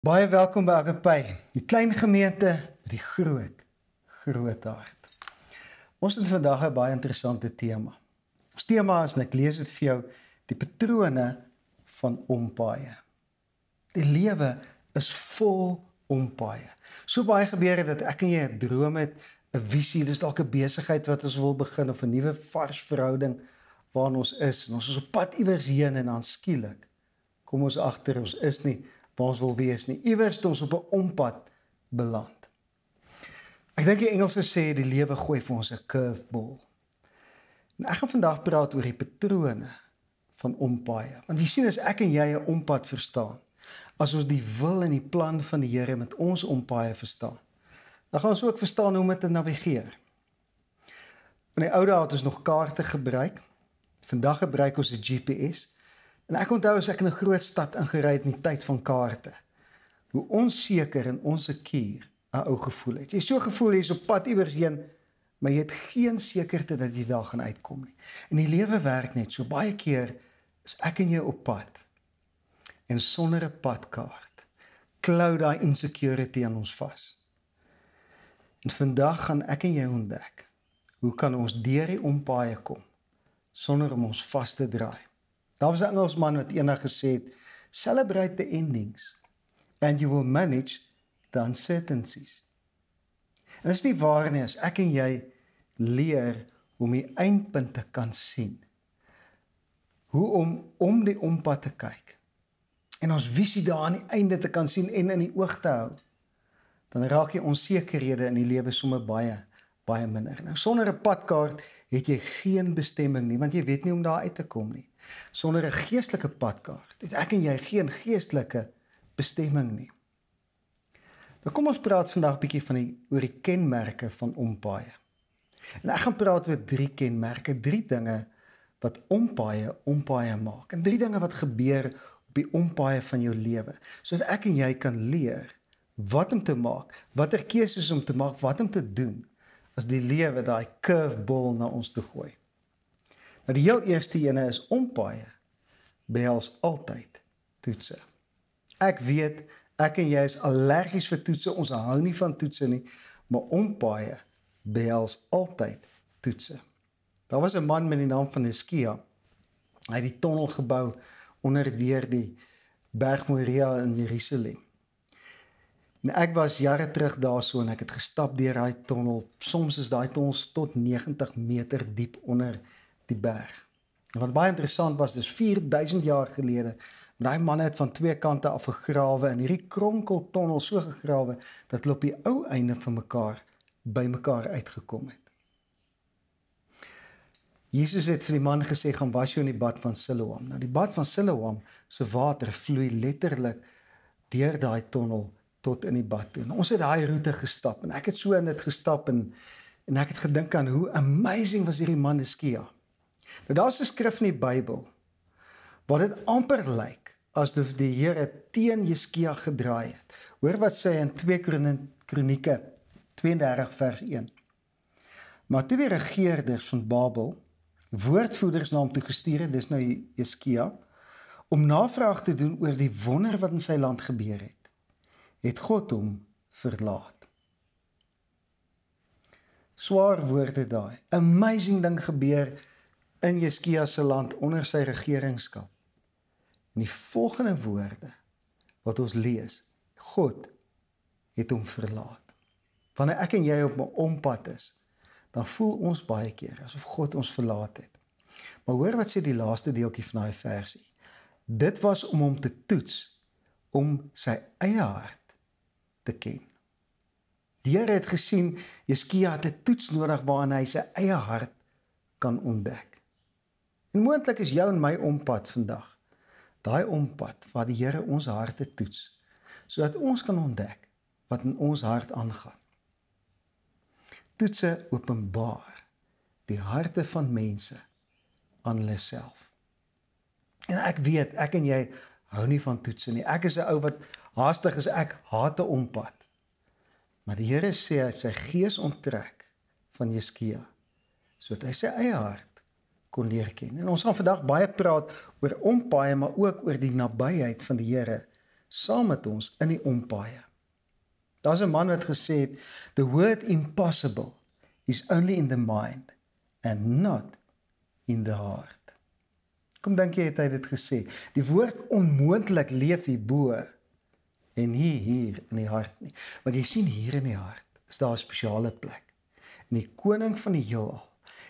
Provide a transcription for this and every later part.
Baie welkom by Agape, die klein gemeente met die groot groot hart. Ons het vandag 'n baie interessante tema. Ons tema is en ek lees dit vir jou, die patrone van ompaaie. Die lewe is vol ompaaie. So baie gebeur het dat ek en jy 'n droom het, 'n visie, dis dalk 'n besigheid wat ons wil begin of 'n nuwe vars verhouding waarna ons is en ons is op pad iewers heen en aan skielik kom ons agter ons is nie waar ons wil wees nie. Iewers het ons op 'n ompad beland. Ek dink die Engelse sê die lewe gooi vir ons 'n curveball. En ek gaan vandag praat oor die patrone van ompaaie. Want jy sien as ek en jy 'n ompad verstaan, as ons die wil en die plan van die Here met ons ompaaie verstaan, dan gaan ons ook verstaan hoe om te navigeer. In die ou dae het ons nog kaarte gebruik. Vandag gebruik ons 'n GPS. En ek onthou as ek in 'n groot stad ingery het in die tyd van kaarte, hoe onseker en onseker 'n ou gevoel het. Jy so gevoel jy's op pad iewers heen, maar jy het geen sekerte dat jy daar gaan uitkom nie. En die lewe werk net so baie keer is ek en jy op pad en sonder 'n padkaart klou daai insecurity aan ons vas. En vandag gaan ek en jy ontdek hoe kan ons deur die ompaaie kom sonder om ons vas te draai. Daar was 'n Engelsman wat eendag gesê het, "Celebrate the endings and you will manage the uncertainties." En dit is nie waar nie as ek en jy leer om die eindpunte kan sien. Hoe om om die ompad te kyk en ons visie daar aan die einde te kan sien en in die oog te hou. Dan raak jy onsekerhede in die lewe sommer baie baie minder. Nou sonder 'n padkaart het jy geen bestemming nie want jy weet nie hoe om daar uit te kom nie. Sonder 'n geestelike padkaart het ek en jy geen geestelike bestemming nie. Nou kom ons praat vandag 'n bietjie van die oor die kenmerke van ompaai. En ek gaan praat oor drie kenmerke, drie dinge wat ompaai ompaai maak. En drie dinge wat gebeur op die ompaai van jou lewe sodat ek en jy kan leer wat om te maak, watter keuses om te maak, wat om te doen as die lewe daai curveball na ons toe gooi. Nou die heel eerste ene is ompaaie behels altyd toetse. Ek weet ek en jy is allergies vir toetse, ons hou nie van toetse nie, maar ompaaie behels altyd toetse. Daar was 'n man met die naam van Eskia. Hy het die tonnel gebou onder deur die Berg Moria in Jerusalem. En nou, ek was jare terug daarso en ek het gestap deur daai tonnel. Soms is daai tonnels tot 90 meter diep onder die berg. En wat baie interessant was, dis 4000 jaar gelede, maar daai manne het van twee kante af gegrawe en hierdie kronkeltonnel so gegrawe dat hulle op die ou einde van mekaar by mekaar uitgekom het. Jesus het vir die man gesê gaan was jou in die bad van Siloam. Nou die bad van Siloam se water vloei letterlik deur daai tonnel tot in die bad toe. En ons het daai roete gestap en ek het so in dit gestap en en ek het gedink aan hoe amazing was hierdie man Eskia. Nou daar's 'n skrif in die Bybel waar dit amper lyk asof die Here teen Eskia gedraai het. Hoor wat sê in 2 Kronieke 32 vers 1. Maar toe die regerders van Babel woordvoerders na hom toe gestuur het, dis nou Eskia, om navraag te doen oor die wonder wat in sy land gebeur het het God hom verlaat. Swaar woorde daai. Amazing ding gebeur in Jeskia se land onder sy regeringskap. In die volgende woorde wat ons lees, God het hom verlaat. Wanneer ek en jy op 'n ompad is, dan voel ons baie keer asof God ons verlaat het. Maar hoor wat sê die laaste deeltjie van daai versie. Dit was om hom te toets om sy eie hart te ken. Die Here het gesien Jeskia het 'n toets nodig waarin hy sy eie hart kan ontdek. En moontlik is jou en my ompad vandag. Daai ompad waar die Here ons harte toets sodat ons kan ontdek wat in ons hart aangaan. Toetse openbaar die harte van mense aan hulle self. En ek weet, ek en jy hou nie van toetse nie. Ek is 'n ou wat haastig is. Ek haat te ompad. Maar die Here sê hy sy gees onttrek van Jeskia sodat hy sy eie hart kon leer ken. En ons gaan vandag baie praat oor ompaaie, maar ook oor die nabyheid van die Here saam met ons in die ompaaie. Daar's 'n man wat gesê het, "The word impossible is only in the mind and not in the heart." Kom dink jy het hy dit gesê. Die woord onmoontlik leef hier bo en hier hier in die hart nie. Want jy sien hier in die hart is daar 'n spesiale plek. In die koning van die heelal,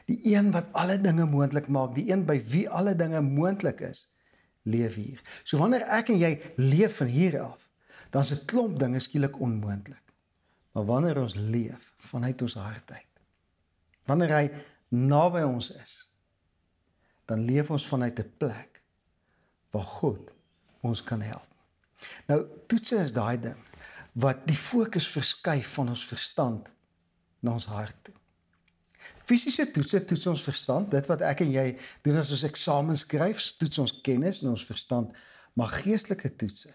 die een wat alle dinge moontlik maak, die een by wie alle dinge moontlik is, leef hier. So wanneer ek en jy leef van hier af, dan se klomp dinge skielik onmoontlik. Maar wanneer ons leef vanuit ons hart uit. Wanneer hy naby ons is, dan leef ons vanuit 'n plek waar God ons kan help. Nou toetse is daai ding wat die fokus verskuif van ons verstand na ons hart toe. Fisiese toetse toets ons verstand, dit wat ek en jy doen as ons eksamens skryf, toets ons kennis en ons verstand, maar geestelike toetse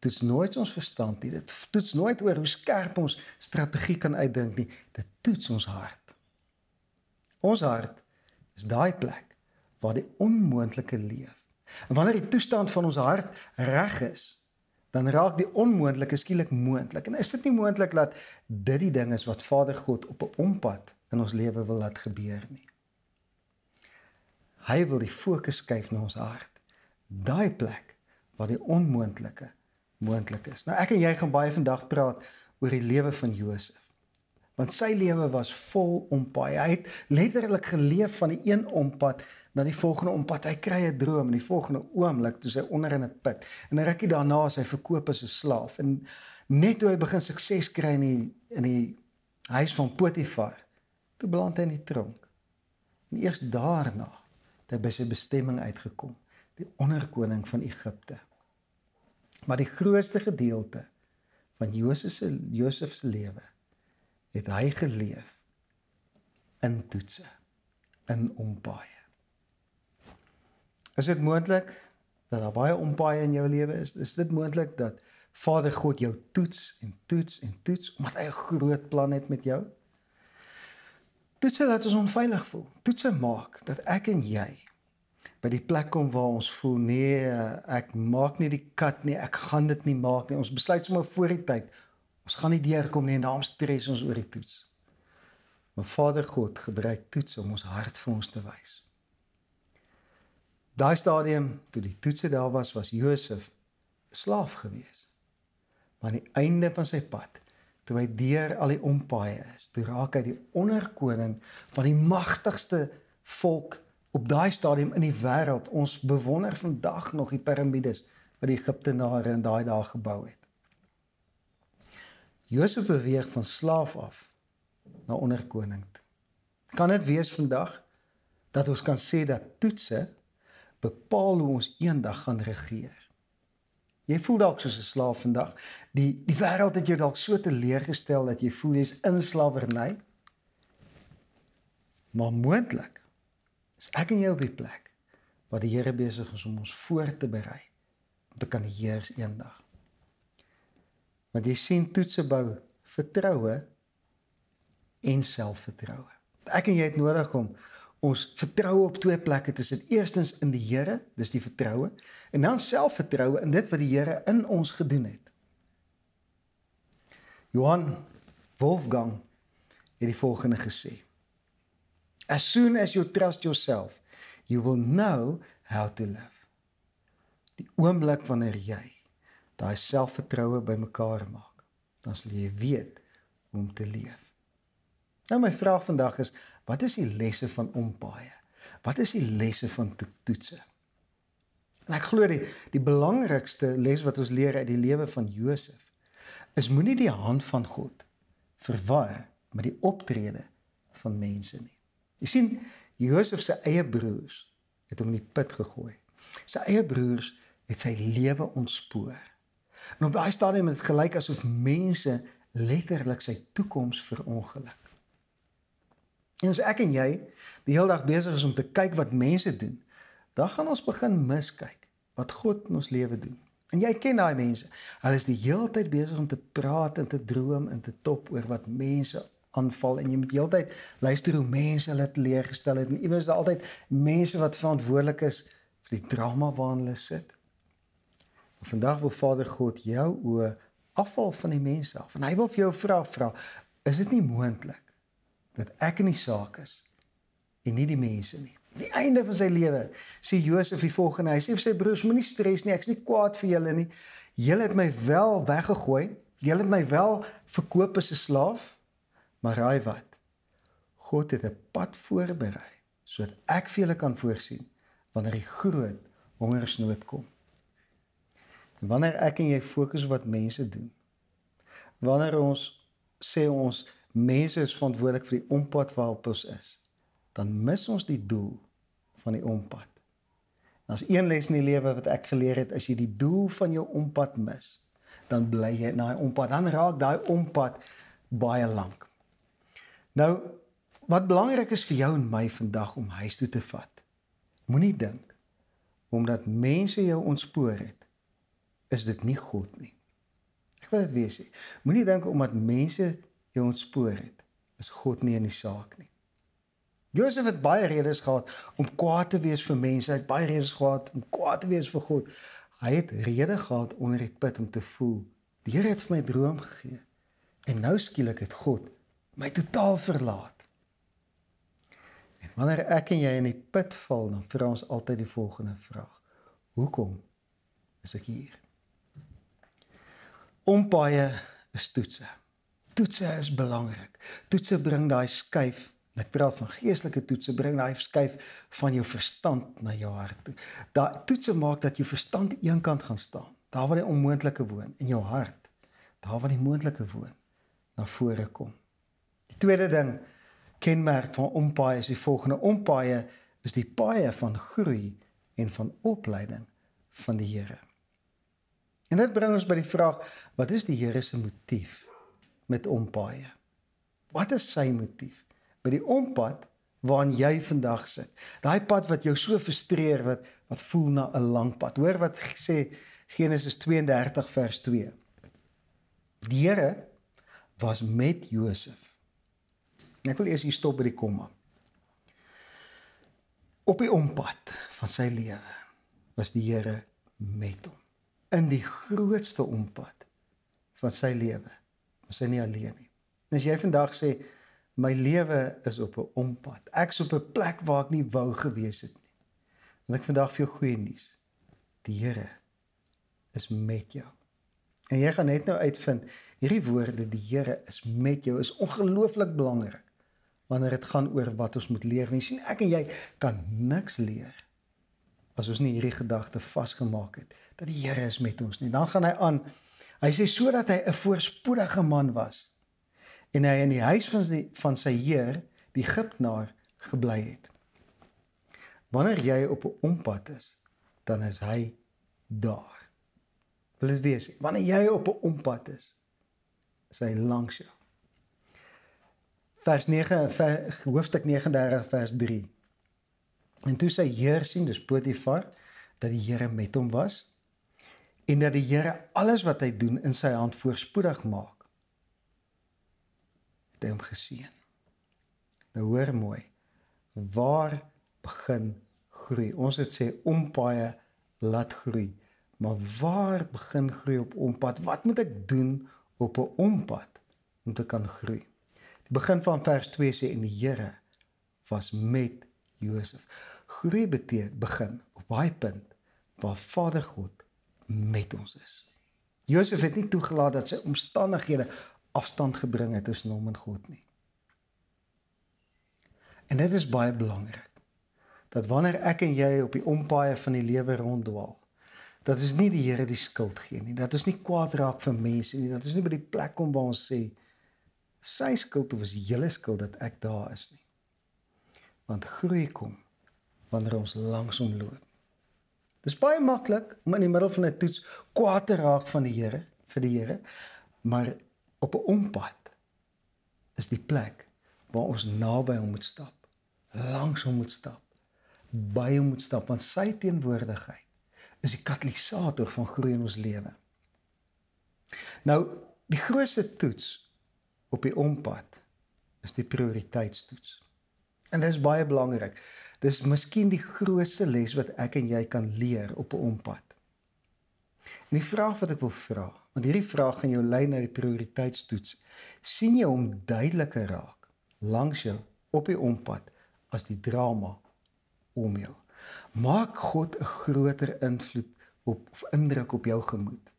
toets nooit ons verstand nie. Dit toets nooit oor hoe skerp ons strategie kan uitdink nie. Dit toets ons hart. Ons hart is daai plek waar die onmoontlike leef. En wanneer die toestand van ons hart reg is, dan raak die onmoontlike skielik moontlik. En is dit nie moontlik dat dit die ding is wat Vader God op 'n ompad in ons lewe wil laat gebeur nie? Hy wil die fokus skuif na ons hart, daai plek waar die onmoontlike moontlik is. Nou ek en jy gaan baie vandag praat oor die lewe van Josef want sy lewe was vol ompaai. Hy het letterlik geleef van die een ompad na die volgende ompad. Hy kry 'n droom in die volgende oomblik toe sy onder in 'n put. En 'n rukkie daarna is hy verkoop as 'n slaaf. En net toe hy begin sukses kry in die in die huis van Potifar, toe beland hy in die tronk. En eers daarna het hy by sy bestemming uitgekom, die onderkoning van Egipte. Maar die grootste gedeelte van Josef se Josef se lewe het hy geleef in toetse in ompaaie. Is dit moontlik dat daar baie ompaaie in jou lewe is? Is dit moontlik dat Vader God jou toets en toets en toets omdat hy 'n groot plan het met jou? Toetse laat ons onveilig voel. Toetse maak dat ek en jy by die plek kom waar ons voel nee, ek maak nie die kat nie, ek gaan dit nie maak nie. Ons besluit sommer voor die tyd Ons gaan nie deurkom nie en daarom stres ons oor die toets. Maar Vader God gebruik toets om ons hart vir ons te wys. Daai stadium toe die toets daar was, was Josef slaaf gewees. Maar aan die einde van sy pad, toe hy deur al die ompaaie is, toe raak hy die onderkoning van die magtigste volk op daai stadium in die wêreld. Ons bewonder vandag nog die piramides wat die Egiptenare in daai dae gebou het. Josef beweeg van slaaf af na onderkoning toe. Kan dit wees vandag dat ons kan sê dat toetse bepaal hoe ons eendag gaan regeer? Jy voel dalk soos 'n slaaf vandag. Die die wêreld het jou dalk so teleeggestel dat jy voel jy's in slawerny. Maar moontlik is ek en jy op die plek waar die Here besig is om ons voor te berei om te kan heers eendag. Want jy sien toetse bou vertroue en selfvertroue. Ek en jy het nodig om ons vertroue op twee plekke te sit. Eerstens in die Here, dis die vertroue, en dan selfvertroue in dit wat die Here in ons gedoen het. Johan Wolfgang het die volgende gesê: As soon as you trust yourself, you will know how to live. Die oomblik wanneer jy daai selfvertroue bymekaar maak. Dan sal jy weet hoe om te leef. Nou my vraag vandag is, wat is die lesse van ompaaie? Wat is die lesse van to toetse? En ek glo die die belangrikste les wat ons leer uit die lewe van Josef is moenie die hand van God verwar met die optrede van mense nie. Jy sien, Josef se eie broers het hom in die put gegooi. Sy eie broers het sy lewe ontspoor. En op daai stadium het dit gelyk asof mense letterlik sy toekoms verongeluk. En as ek en jy die hele dag besig is om te kyk wat mense doen, dan gaan ons begin miskyk wat God in ons lewe doen. En jy ken daai mense. Hulle is die heeltyd besig om te praat en te droom en te top oor wat mense aanval en jy moet heeltyd luister hoe mense hulle teleeggestel het en iewers is altyd mense wat verantwoordelik is vir die drama waarin hulle sit. En vandag wil Vader God jou oë afval van die mens af. En hy wil vir jou vra vra, is dit nie moontlik dat ek in die saak is en nie die mense nie? Die einde van sy lewe sê Josef die volgende, hy sê vir sy broers, moenie stres nie, ek's nie kwaad vir julle nie. Julle het my wel weggegooi. Julle het my wel verkoop as 'n slaaf. Maar raai wat? God het 'n pad voorberei sodat ek vir julle kan voorsien wanneer die groot hongersnood kom. Wanneer ek en jy fokus wat mense doen. Wanneer ons sê ons mense is verantwoordelik vir die ompad waarop ons is, dan mis ons die doel van die ompad. Daar's een les in die lewe wat ek geleer het, as jy die doel van jou ompad mis, dan bly jy na daai ompad, dan raak daai ompad baie lank. Nou, wat belangrik is vir jou en my vandag om huis toe te vat. Moenie dink omdat mense jou ontspoor het is dit nie God nie. Ek wil dit weer sê. Moenie dink omdat mense jou ontspoor het, is God nie in die saak nie. Josef het baie redes gehad om kwaad te wees vir mense, hy het baie redes gehad om kwaad te wees vir God. Hy het redes gehad onder die put om te voel. Die Here het vir my droom gegee. En nou skielik het God my totaal verlaat. En wanneer ek en jy in die put val, dan vra ons altyd die volgende vraag: Hoekom is ek hier? ompaaie is toetse. Toetse is belangrik. Toetse bring daai skuif Ek praat van geestelike toetse bring daai skuif van jou verstand na jou hart. Daai toetse maak dat jou verstand eenkant gaan staan. Daar waar die onmoontlike woon in jou hart, daar waar die moontlike woon na vore kom. Die tweede ding kenmerk van ompaaie is die volgende. Ompaaie is die paaie van groei en van opleiding van die Here. En dit bring ons by die vraag, wat is die Here se motief met ompaaie? Wat is sy motief by die ompad waarna jy vandag sit? Daai pad wat jou so frustreer wat wat voel na 'n lang pad. Hoor wat sê Genesis 32 vers 2. Die Here was met Josef. Ek wil eers hier stop by die komma. Op die ompad van sy lewe was die Here met hom in die grootste ompad van sy lewe. Was hy nie alleen nie. En as jy vandag sê my lewe is op 'n ompad. Ek's op 'n plek waar ek nie wou gewees het nie. Want ek vandag vir jou goeie nuus. Die Here is met jou. En jy gaan net nou uitvind hierdie woorde die Here is met jou is ongelooflik belangrik wanneer dit gaan oor wat ons moet leer. Jy sien ek en jy kan niks leer as ons nie hierdie gedagte vasgemaak het dat die Here is met ons nie. Dan gaan hy aan. Hy sê sodat hy 'n voorspoedige man was en hy in die huis van sy van sy heer die Egiptenaar gebly het. Wanneer jy op 'n ompad is, dan is hy daar. Wil dit wees, wanneer jy op 'n ompad is, is hy langs jou. Vers 9 vers, hoofstuk 39 vers 3 En toe sy heer sien, dis Potifar, dat die Here met hom was en dat die Here alles wat hy doen in sy hand voorspoedig maak. Het hy hom geseën. Nou hoor mooi, waar begin groei? Ons het sê ompaaie laat groei. Maar waar begin groei op ompad? Wat moet ek doen op 'n ompad om te kan groei? Die begin van vers 2 sê en die Here was met Josef. Groei begin op daai punt waar Vader God met ons is. Josef het nie toegelaat dat sy omstandighede afstand gebring het tussen hom en God nie. En dit is baie belangrik dat wanneer ek en jy op die ompaaie van die lewe ronddwaal, dat ons nie die Here die skuld gee nie, dat ons nie kwaad raak vir mense nie, dat ons nie by die plek kom waar ons sê sy skuld of is hele skuld dat ek daar is nie. Want groei kom wanneer ons langs hom loop. Dis baie maklik om in die middel van 'n toets kwaad te raak van die Here, vir die Here, maar op 'n ompad is die plek waar ons naby hom moet stap, langs hom moet stap, by hom moet stap want sy teenwoordigheid is die katalisator van groei in ons lewe. Nou, die grootste toets op die ompad is die prioriteitstoets. En dit is baie belangrik. Dis miskien die grootste les wat ek en jy kan leer op 'n ompad. En die vraag wat ek wil vra, want hierdie vraag gaan jou lei na die prioriteitstoets. sien jy hom duideliker raak langs jou op die ompad as die drama om jou? Maak God 'n groter invloed op of indruk op jou gemoed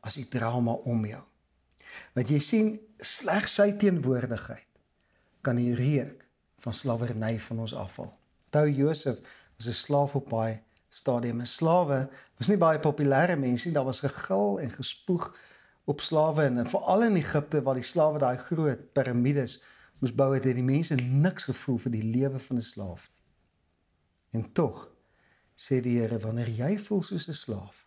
as die drama om jou? Want jy sien slegs sy teenwoordigheid kan die reuk van slawerny van ons afhaal. Onthou Josef was 'n slaaf op baie stadiums. Slawe was nie baie populêre mense nie. Daar was gegil en gespoeg op slawe en veral in Egipte waar die slawe daai groot piramides moes bou het, het die mense niks gevoel vir die lewe van 'n slaaf nie. En tog sê die Here, wanneer jy voel soos 'n slaaf,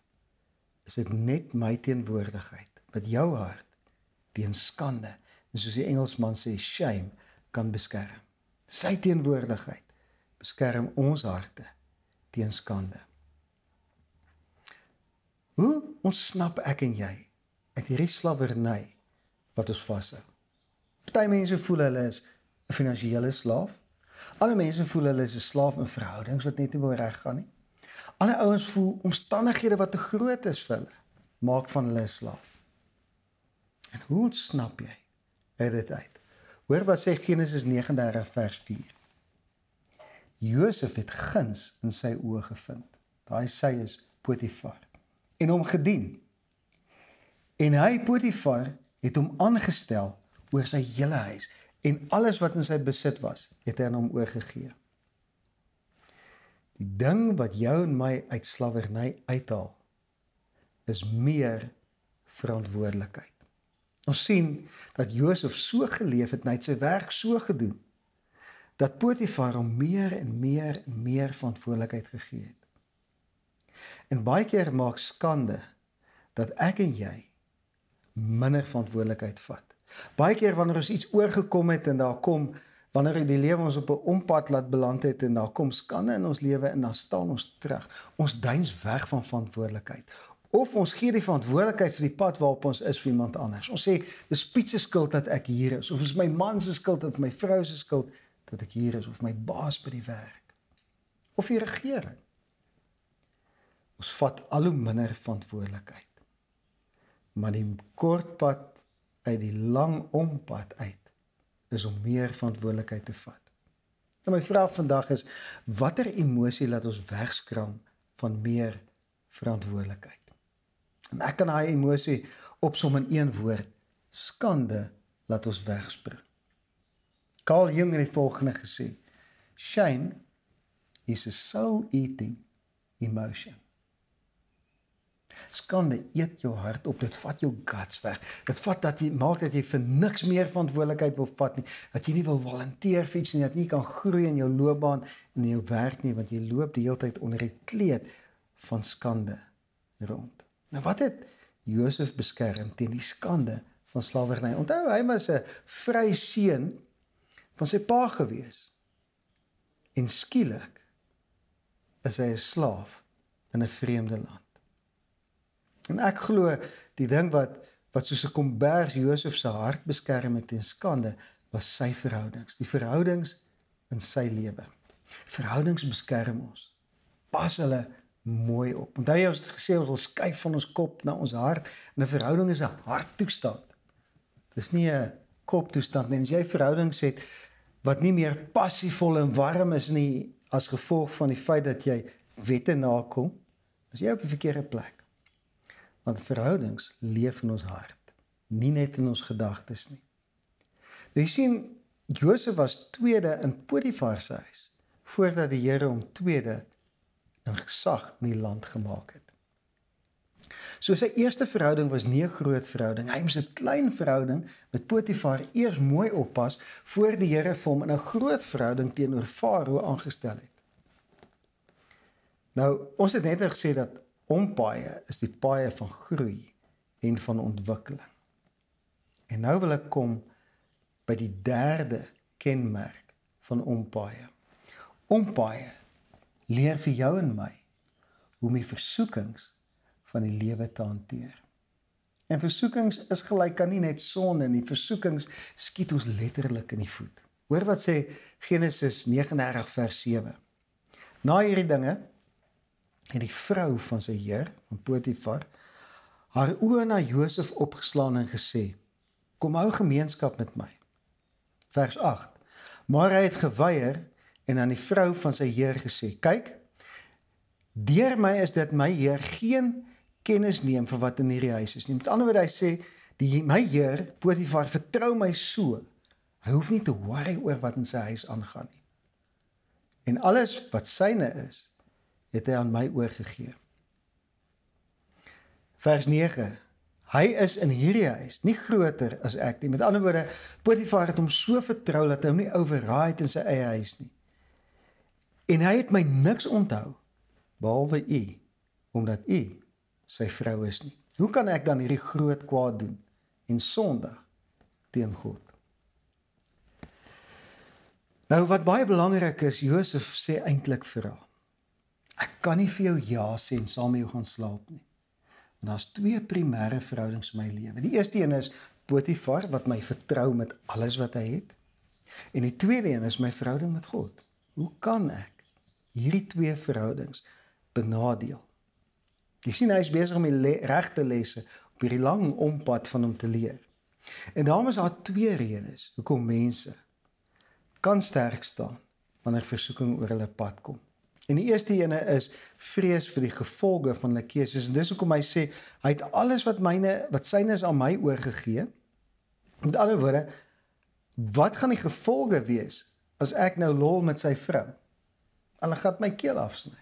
is dit net my teenwoordigheid wat jou hart teen skande, en soos die Engelsman sê shame, kan beskerm. Sy teenwoordigheid skerm ons harte teen skande. Hoe ontsnap ek en jy uit hierdie slawerny wat ons vashou? Party mense voel hulle is 'n finansiële slaaf. Ander mense voel hulle is 'n slaaf in verhoudings wat net nie wil reggaan nie. Ander ouens voel omstandighede wat te groot is vir hulle maak van hulle slaaf. En hoe ontsnap jy uit dit uit? Hoor wat sê Genesis 39 vers 4. Josef het guns in sy oë gevind. Daai sy is Potifar. En hom gedien. En hy Potifar het hom aangestel oor sy hele huis en alles wat in sy besit was, het hy aan hom oorgegee. Die ding wat jou en my uit slawerny uithaal is meer verantwoordelikheid. Ons sien dat Josef so geleef het, hy het sy werk so gedoen dat Potifar hom meer en meer en meer verantwoordelikheid gegee het. En baie keer maak skande dat ek en jy minder verantwoordelikheid vat. Baie keer wanneer ons iets oorgekom het en daar kom wanneer die lewe ons op 'n ompad laat beland het en daar kom skande in ons lewe en dan staan ons terug. Ons duins weg van verantwoordelikheid of ons gee die verantwoordelikheid vir die pad waarop ons is vir iemand anders. Ons sê dis Piet se skuld dat ek hier is of is my man se skuld of my vrou se skuld dat ek hier is of my baas by die werk of die regering. Ons vat al hoe minder verantwoordelikheid. Maar die kort pad uit die lang ompad uit is om meer verantwoordelikheid te vat. En my vraag vandag is watter emosie laat ons wegskram van meer verantwoordelikheid? En ek kan daai emosie opsom in een woord: skande laat ons wegspring. Carl Jung het die volgende gesê: Shame is a soul-eating emotion. Skande eet jou hart op, dit vat jou guts weg. Dit vat dat jy maak dat jy vir niks meer verantwoordelikheid wil vat nie. Dat jy nie wil volunteer vir iets nie, dat jy nie kan groei in jou loopbaan en in jou werk nie want jy loop die hele tyd onder 'n kleed van skande rond. Nou wat het Josef beskerm teen die skande van slawerny? Onthou, hy was 'n vry seun van sy pa gewees. En skielik is hy 'n slaaf in 'n vreemde land. En ek glo die ding wat wat soos 'n kombers Josef se hart beskerm het teen skande was sy verhoudings, die verhoudings in sy lewe. Verhoudings beskerm ons. Pas hulle mooi op. Onthou jy ons het gesê ons wil skuif van ons kop na ons hart. 'n Verhouding is 'n harttoestand. Dis nie 'n koptoestand nie. As jy verhoudings het wat nie meer passievol en warm is nie as gevolg van die feit dat jy wette nakom, as jy op die verkeerde plek. Want verhoudings leef in ons hart, nie net in ons gedagtes nie. Nou jy sien Josef was tweede in Potifar se huis voordat die Here hom tweede in gesag in die land gemaak het. So sy eerste verhouding was nie 'n groot verhouding. Hy moes 'n klein verhouding met Potifar eers mooi oppas voor die Here vir hom in 'n groot verhouding teenoor Farao aangestel het. Nou, ons het net nou gesê dat ompaaie is die paaie van groei en van ontwikkeling. En nou wil ek kom by die derde kenmerk van ompaaie. Ompaaie leer vir jou en my hoe om die versoekings van die lewe te hanteer. En versoekings is gelyk aan nie net sonde nie. Versoekings skiet ons letterlik in die voet. Hoor wat sê Genesis 39 vers 7. Na hierdie dinge het die vrou van sy heer, van Potifar, haar oë na Josef opgeslaan en gesê: "Kom hou gemeenskap met my." Vers 8. Maar hy het geweier en aan die vrou van sy heer gesê: "Kyk, deur my is dit my heer geen kennis neem vir wat in hierdie huis is nie. Met ander woorde hy sê die my heer Potifar vertrou my so. Hy hoef nie te worry oor wat in sy huis aangaan nie. En alles wat syne is, het hy aan my oorgegee. Vers 9. Hy is in hierdie huis nie groter as ek nie. Met ander woorde, Potifar het hom so vertrou dat hy hom nie oorraai het in sy eie huis nie. En hy het my niks onthou behalwe u omdat u sy vrou is nie. Hoe kan ek dan hierdie groot kwaad doen en sondig teen God? Nou wat baie belangrik is, Josef sê eintlik vir haar: Ek kan nie vir jou ja sê en saam met jou gaan slaap nie. Want daar's twee primêre verhoudings in my lewe. Die eerste een is Potifar wat my vertrou met alles wat hy het. En die tweede een is my verhouding met God. Hoe kan ek hierdie twee verhoudings benadeel? Jy sien hy is besig om die regte lesse op hierdie lang ompad van hom te leer. En daarom is daar twee redes hoekom mense kan sterk staan wanneer er versoeking oor hulle pad kom. En die eerste ene is vrees vir die gevolge van hulle keuses. En dis hoekom hy sê hy het alles wat myne wat syne is aan my oorgegee. Met ander woorde, wat gaan die gevolge wees as ek nou lol met sy vrou? Hulle gaan my keel afsny.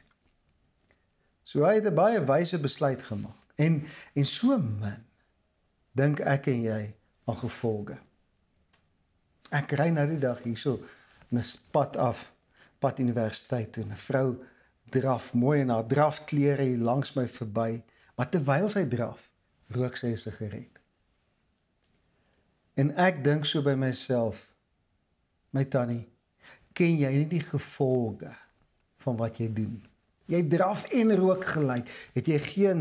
So hy het 'n baie wyse besluit gemaak. En en so min dink ek en jy aan gevolge. Ek ry nou die dag hierso in 'n pad af pad universiteit toe. 'n Vrou draf mooi in haar drafklere langs my verby, maar terwyl sy draf, rook sy 'n sigaret. En ek dink so by myself, my tannie, ken jy nie die gevolge van wat jy doen nie? Jy draf en rook gelyk, het jy geen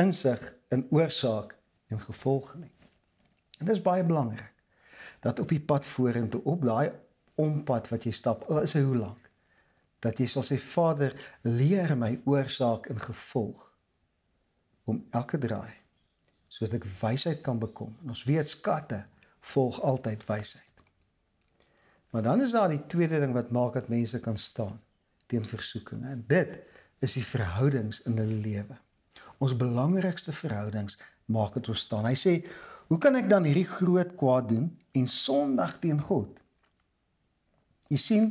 insig in oorsaak en gevolg nie. En dit is baie belangrik dat op die pad vorentoe op daai ompad wat jy stap, al is hy hoe lank, dat jy sal sê Vader, leer my oorsaak en gevolg om elke draai sodat ek wysheid kan bekom. En ons weet skatte volg altyd wysheid. Maar dan is daar die tweede ding wat maak dat mense kan staan teen versoeking. En dit is die verhoudings in hulle lewe. Ons belangrikste verhoudings maak dit ons staan. Hy sê, "Hoe kan ek dan hierdie groot kwaad doen en sondig teen God?" Jy sien,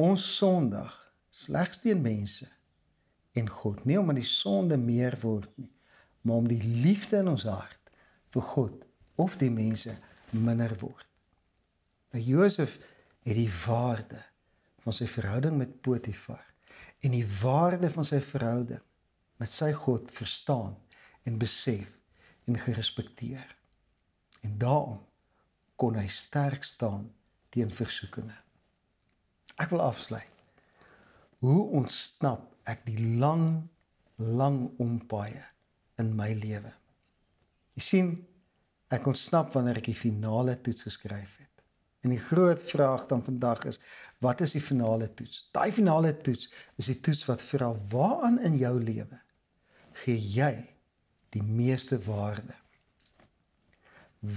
ons sondig slegs teen mense en God, nie omdat die sonde meer word nie, maar om die liefde in ons hart vir God of die mense minder word. Dat nou, Josef het die waarde van sy verhouding met Potifar en die waarde van sy verhouding met sy God verstaan en besef en gerespekteer. En daarom kon hy sterk staan teen versoekinge. Ek wil afsluit. Hoe ontsnap ek die lang lang ompaaie in my lewe? Jy sien, ek ontsnap wanneer ek die finale toets geskryf het. En die groot vraag dan vandag is wat is die finale toets? Daai finale toets is die toets wat vra waaraan in jou lewe gee jy die meeste waarde?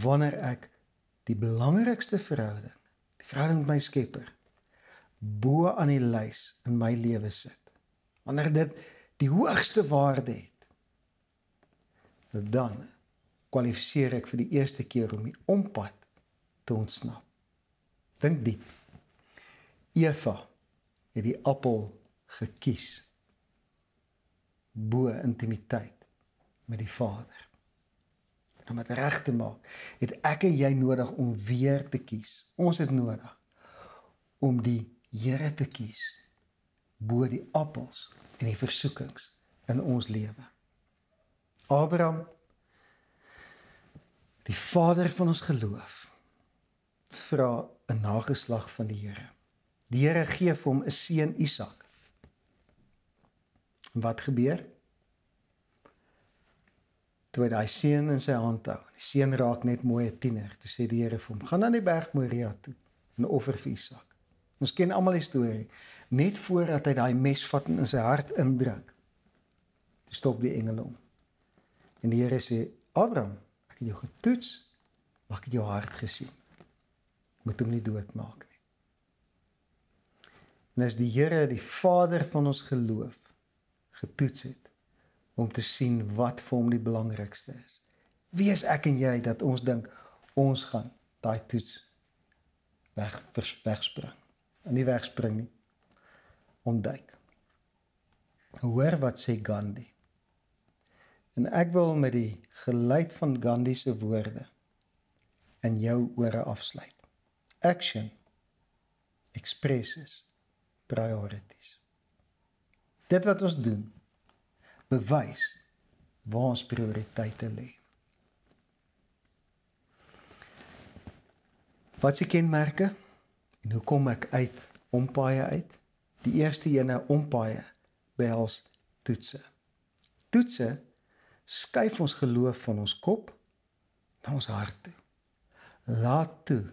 Wanneer ek die belangrikste verhouding, die verhouding met my Skepper, bo aan die lys in my lewe sit. Wanneer dit die hoogste waarde het, dan kwalifiseer ek vir die eerste keer om die ompad te ontsnap. Dink diep. Eva het die appel gekies bo intimiteit met die Vader. En om dit reg te maak, het ek en jy nodig om weer te kies. Ons het nodig om die Here te kies bo die appels en die versoekings in ons lewe. Abraham die vader van ons geloof vra 'n nageslag van die Here. Die Here gee vir hom 'n seun Isak. Wat gebeur? Toe hy daai seun in sy hand hou, die seun raak net mooi 'n tiener, toe sê die Here vir hom: "Gaan na die berg Moria toe en offer vir Isak." Ons ken almal die storie. Net voordat hy daai mes vat en in sy hart indruk, stop die engele hom. En die Here sê: "Abraham, ek het jou getoets, maar ek het jou hart gesien." moet hom nie doodmaak nie. En as die Here, die Vader van ons geloof, getoets het om te sien wat vir hom die belangrikste is. Wie is ek en jy dat ons dink ons gaan daai toets weg verspring. En nie wegspring nie. Ontduik. Hoor wat sê Gandhi? En ek wil met die geluid van Gandhi se woorde in jou ore afsluit action expresses priorities. Dit wat ons doen bewys waar ons prioriteite lê. Wat se kenmerke en hoe kom ek uit ompaaie uit? Die eerste ene ompaaie behels toetse. Toetse skuif ons geloof van ons kop na ons hart toe. Laat toe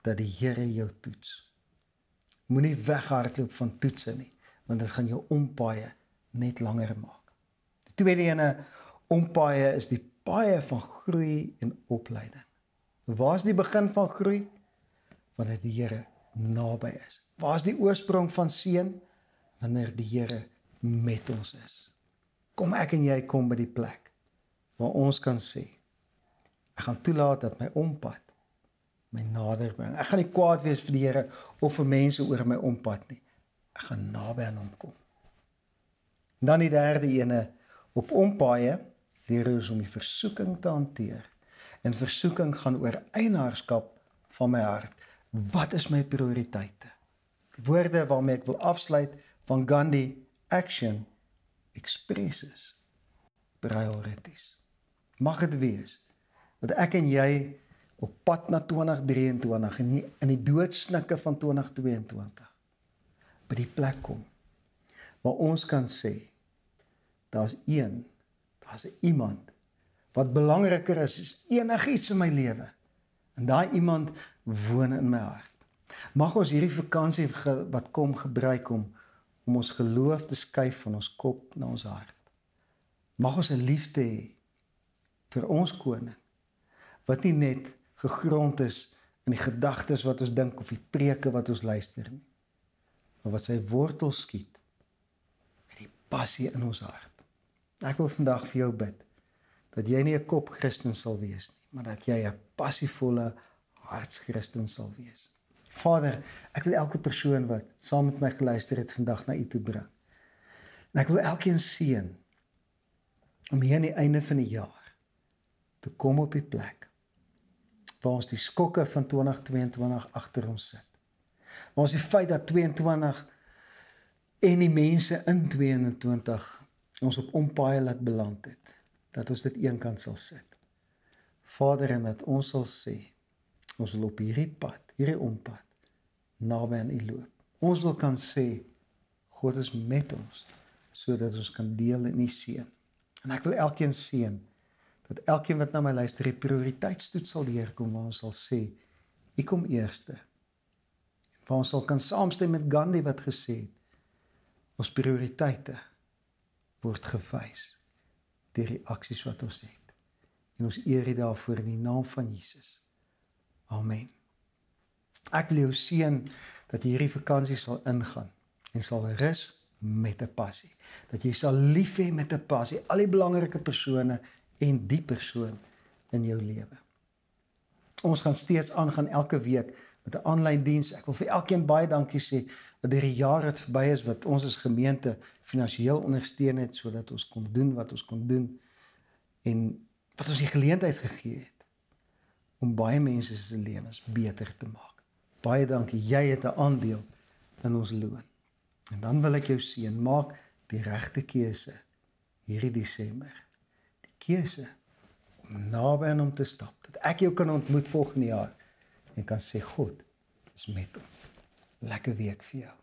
dat die Here jou toets. Moenie weghardloop van toetse nie, want dit gaan jou ompaaie net langer maak. Die tweede ene ompaaie is die paaie van groei en opleiding. Waar is die begin van groei? Wanneer die Here naby is. Waar is die oorsprong van seën? Wanneer die Here met ons is. Kom ek en jy kom by die plek waar ons kan sê ek gaan toelaat dat my ompad my nader bring. Ek gaan nie kwaad wees vir die Here of vir mense oor my ompad nie. Ek gaan naby aan hom kom. En dan die derde ene op ompaaie leer ons om die versoeking te hanteer. En versoeking gaan oor eienaarskap van my hart. Wat is my prioriteite? Die woorde waarmee ek wil afsluit van Gandhi action expresses priorities. Mag dit wees dat ek en jy op pad na 2023 en in die doodsnikke van 2022 by die plek kom waar ons kan sê daar's een daar's 'n iemand wat belangriker is as enigiets in my lewe en daai iemand woon in my hart mag ons hierdie vakansie wat kom gebruik om om ons geloof te skuif van ons kop na ons hart mag ons 'n liefde hê vir ons koning wat nie net gegrond is in die gedagtes wat ons dink of die preke wat ons luister nie. Maar wat sy wortel skiet in die passie in ons hart. Ek wil vandag vir jou bid dat jy nie 'n kop Christen sal wees nie, maar dat jy 'n passievolle harts Christen sal wees. Vader, ek wil elke persoon wat saam met my geluister het vandag na U toe bring. En ek wil elkeen seën om hier aan die einde van die jaar te kom op die plek waar ons die skokke van 2022 agter ons sit. Waar ons die feit dat 22 en die mense in 22 ons op onpaai laat beland het, dat ons dit eenkant sal sit. Vader en dat ons sal sê ons loop hierdie pad, hierdie ompad naby aan U loop. Ons wil kan sê God is met ons sodat ons kan deel in U seën. En ek wil elkeen seën dat elkeen wat na my luister, die prioriteitstoets sal deurkom waar ons sal sê, "Ek kom eerste." En waar ons sal kan saamstem met Gandhi wat gesê het, "Ons prioriteite word gewys deur die aksies wat ons het." En ons eer dit daarvoor in die naam van Jesus. Amen. Ek wil jou seën dat hierdie vakansie sal ingaan en sal rus met 'n passie. Dat jy sal lief hê met 'n passie al die belangrike persone en die persoon in jou lewe. Ons gaan steeds aangaan elke week met 'n aanlyn diens. Ek wil vir elkeen baie dankie sê dat hierdie jaar wat verby is wat ons as gemeente finansiëel ondersteun het sodat ons kon doen wat ons kon doen en wat ons die geleentheid gegee het om baie mense se lewens beter te maak. Baie dankie. Jy het 'n aandeel in ons loon. En dan wil ek jou seën. Maak die regte keuse hierdie Desember keuse om naby aan hom te stap. Dat ek jou kan ontmoet volgende jaar en kan sê God is met hom. Lekker week vir jou.